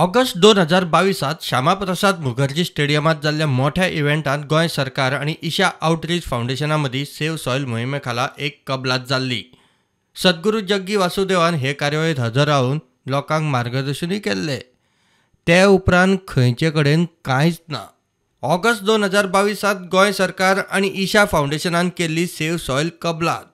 August दोन हजार बावीसात श्यामाप्रसाद मुखर्जी स्टेडियमात झालेल्या मोठ्या इव्हेंटात गोय सरकार आणि ईशा आउटरीच फावंडेशना सेव्ह सॉइल मोहिमेखाला एक कबलात झाली सद्गुरू जग्गी वासुदेवान हे कार्यवाहीत हजर राहून लोकांक मार्गदर्शनही केले ते उपरांत खंयचे कडेन कांयच ना ऑगस्ट दोन हजार बावीसात गोय सरकार आणि ईशा फावंडेशनान केल्ली सेव्ह सॉइल कबलात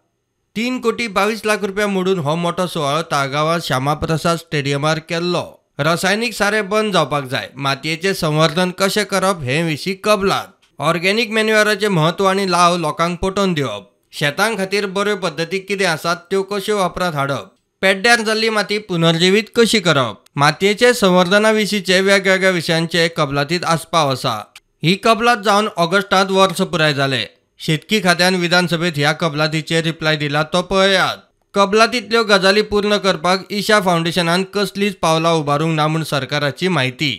तीन कोटी बावीस लाख रुपया मोडून हो मोठो सुवाळो तागावा श्यामाप्रसाद स्टेडियमार केल्लो रासायनिक सारे बंद जावपाक जाय मातयेचे संवर्धन कसे करप हे विशीं कबलात ऑर्गेनिक मॅन्युअराचे महत्व आणि लाव लोकांक पटोवन दिवप शेतां खातीर बऱ्यो पद्दती कितें आसात त्यो कश्यो वापरात हाडप पेड्ड्यार जाल्ली माती पुनर्जीवीत कशी करप मातयेचे संवर्धना विशींचे वेगवेगळ्या विशयांचे कबलातीत आस्पाव आसा ही कबलात जावन ऑगस्टात वर्स पुराय झाले शेतकी खात्यान विधानसभेत ह्या कबलातीचे रिप्लाय दिला तो पळयात कबलातीतल्यो गजाली पूर्ण करपाक ईशा फाउंडेशनान कसलीच पावलां उबारूंक ना म्हूण सरकाराची म्हायती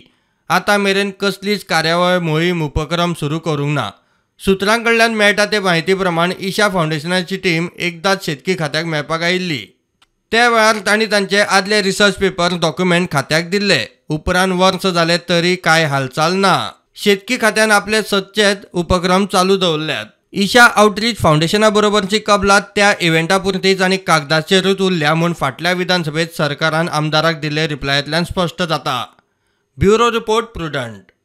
आतां मेरेन कसलीच कार्यावळ मोहीम उपक्रम सुरू करूंक ना सुत्रां कडल्यान मेळटा ते म्हायती प्रमाण ईशा फाउंडेशनाची टीम एकदांच शेतकी खात्याक मेळपाक आयिल्ली त्या वेळार तांणी तांचे आदले रिसर्च पेपर डॉक्युमेंट खात्याक दिल्ले उपरांत वर्स जाले तरी कांय हालचाल ना शेतकी खात्यान आपले सदचेच उपक्रम चालू दवरल्यात ईशा आउटरीच फाउंडेशनाबरोबरची कबलात त्या इव्हेंटापुरतीच आनी कागदाचेरूच उरल्या म्हूण फाटल्या विधानसभेत सरकारान आमदाराक दिले रिप्लायांतल्यान स्पष्ट जाता ब्युरो रिपोर्ट प्रुडंट